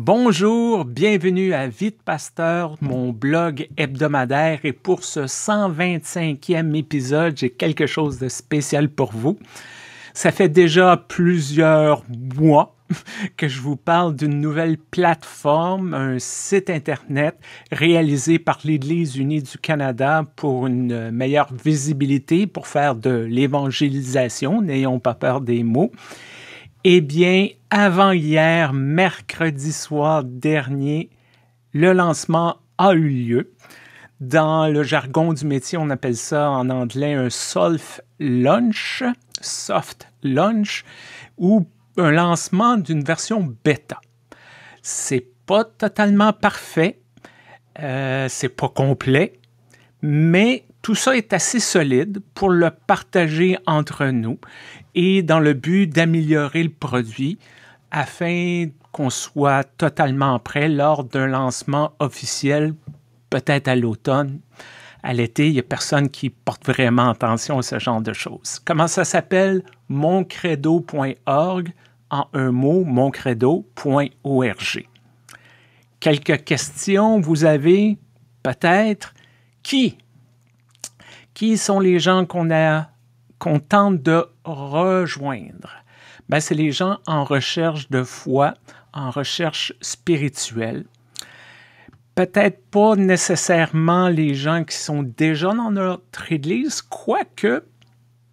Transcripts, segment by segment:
Bonjour, bienvenue à Vite Pasteur, mon blog hebdomadaire. Et pour ce 125e épisode, j'ai quelque chose de spécial pour vous. Ça fait déjà plusieurs mois que je vous parle d'une nouvelle plateforme, un site Internet réalisé par l'Église unie du Canada pour une meilleure visibilité, pour faire de l'évangélisation, n'ayons pas peur des mots. Eh bien, avant hier, mercredi soir dernier, le lancement a eu lieu. Dans le jargon du métier, on appelle ça en anglais un soft launch, soft launch, ou un lancement d'une version bêta. C'est pas totalement parfait, euh, c'est pas complet, mais tout ça est assez solide pour le partager entre nous et dans le but d'améliorer le produit afin qu'on soit totalement prêt lors d'un lancement officiel, peut-être à l'automne. À l'été, il n'y a personne qui porte vraiment attention à ce genre de choses. Comment ça s'appelle? moncredo.org en un mot, moncredo.org. Quelques questions, vous avez peut-être qui qui sont les gens qu'on qu'on tente de rejoindre? Ben, c'est les gens en recherche de foi, en recherche spirituelle. Peut-être pas nécessairement les gens qui sont déjà dans notre Église, quoique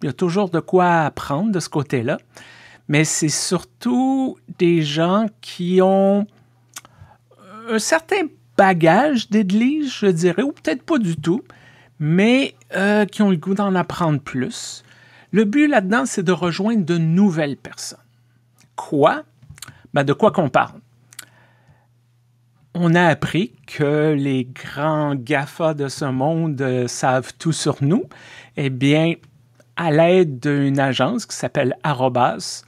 il y a toujours de quoi apprendre de ce côté-là, mais c'est surtout des gens qui ont un certain bagage d'Église, je dirais, ou peut-être pas du tout, mais euh, qui ont le goût d'en apprendre plus. Le but là-dedans, c'est de rejoindre de nouvelles personnes. Quoi? Ben, de quoi qu'on parle? On a appris que les grands GAFA de ce monde euh, savent tout sur nous. Eh bien, à l'aide d'une agence qui s'appelle Arrobas,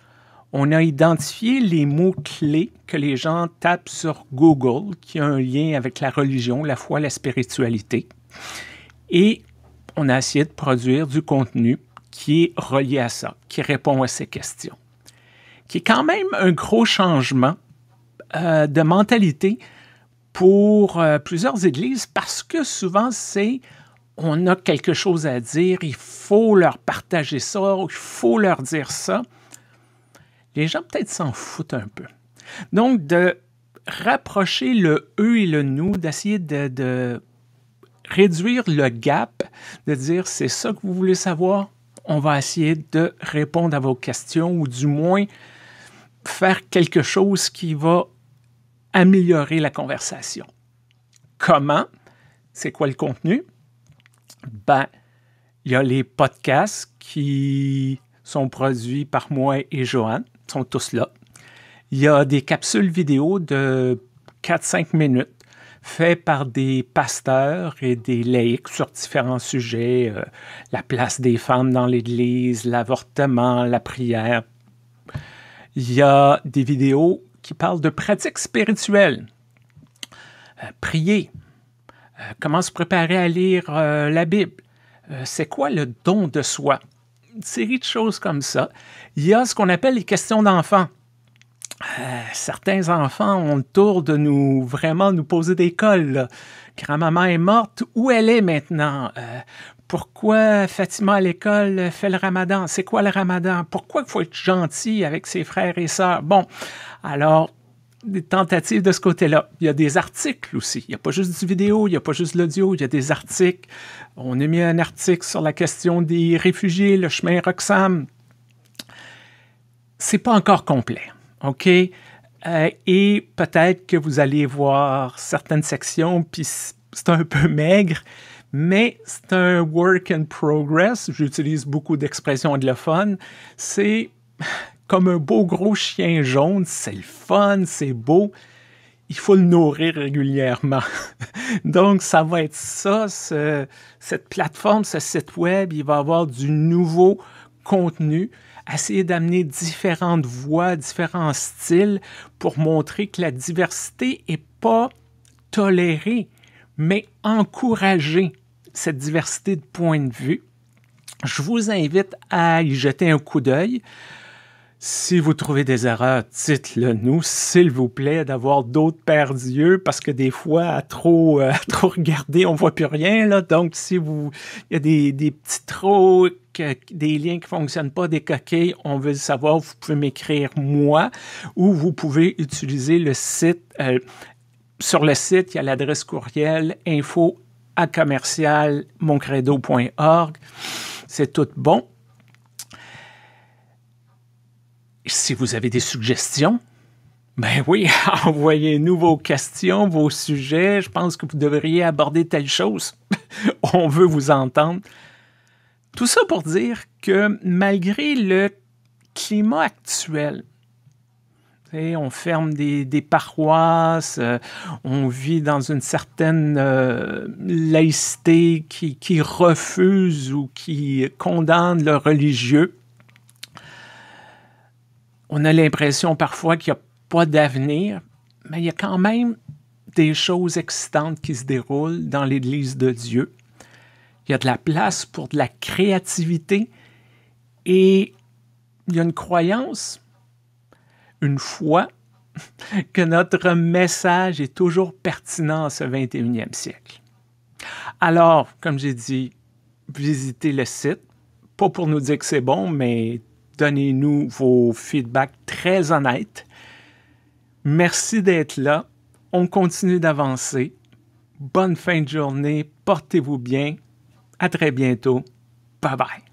on a identifié les mots-clés que les gens tapent sur Google, qui a un lien avec la religion, la foi, la spiritualité. Et on a essayé de produire du contenu qui est relié à ça, qui répond à ces questions, qui est quand même un gros changement euh, de mentalité pour euh, plusieurs églises parce que souvent c'est on a quelque chose à dire, il faut leur partager ça, il faut leur dire ça. Les gens peut-être s'en foutent un peu. Donc de rapprocher le eux et le nous, d'essayer de réduire le gap, de dire c'est ça que vous voulez savoir, on va essayer de répondre à vos questions ou du moins faire quelque chose qui va améliorer la conversation. Comment? C'est quoi le contenu? Ben, il y a les podcasts qui sont produits par moi et Johan, sont tous là. Il y a des capsules vidéo de 4-5 minutes fait par des pasteurs et des laïcs sur différents sujets, euh, la place des femmes dans l'Église, l'avortement, la prière. Il y a des vidéos qui parlent de pratiques spirituelles. Euh, prier, euh, comment se préparer à lire la Bible, c'est quoi le don de soi, une série de choses comme ça. Il y a ce qu'on appelle les questions d'enfants. Euh, certains enfants ont le tour de nous vraiment nous poser des cols. Grand-maman est morte, où elle est maintenant? Euh, pourquoi Fatima à l'école fait le ramadan? C'est quoi le ramadan? Pourquoi il faut être gentil avec ses frères et sœurs? Bon, alors, des tentatives de ce côté-là. Il y a des articles aussi. Il n'y a pas juste du vidéo, il n'y a pas juste l'audio, il y a des articles. On a mis un article sur la question des réfugiés, le chemin Roxham. C'est pas encore complet. OK? Euh, et peut-être que vous allez voir certaines sections, puis c'est un peu maigre, mais c'est un work in progress. J'utilise beaucoup d'expressions anglophones. C'est comme un beau gros chien jaune. C'est le fun, c'est beau. Il faut le nourrir régulièrement. Donc, ça va être ça, cette plateforme, ce site web. Il va avoir du nouveau contenu, essayer d'amener différentes voix, différents styles pour montrer que la diversité n'est pas tolérée, mais encourager cette diversité de points de vue. Je vous invite à y jeter un coup d'œil si vous trouvez des erreurs, dites-le nous, s'il vous plaît, d'avoir d'autres paires d'yeux, parce que des fois, à trop, euh, trop regarder, on voit plus rien. Là. Donc, si vous, il y a des, petits trous, euh, des liens qui ne fonctionnent pas, des coquilles, on veut savoir, vous pouvez m'écrire moi, ou vous pouvez utiliser le site. Euh, sur le site, il y a l'adresse courriel info C'est tout bon. si vous avez des suggestions, ben oui, envoyez-nous vos questions, vos sujets. Je pense que vous devriez aborder telle chose. On veut vous entendre. Tout ça pour dire que malgré le climat actuel, on ferme des, paroisses, euh, on vit dans une certaine euh, laïcité qui, qui, refuse ou qui condamne le religieux on a l'impression parfois qu'il n'y a pas d'avenir, mais il y a quand même des choses excitantes qui se déroulent dans l'Église de Dieu. Il y a de la place pour de la créativité et il y a une croyance, une foi, que notre message est toujours pertinent en ce 21e siècle. Alors, comme j'ai dit, visitez le site, pas pour nous dire que c'est bon, mais Donnez-nous vos feedbacks très honnêtes. Merci d'être là. On continue d'avancer. Bonne fin de journée. Portez-vous bien. À très bientôt. Bye bye.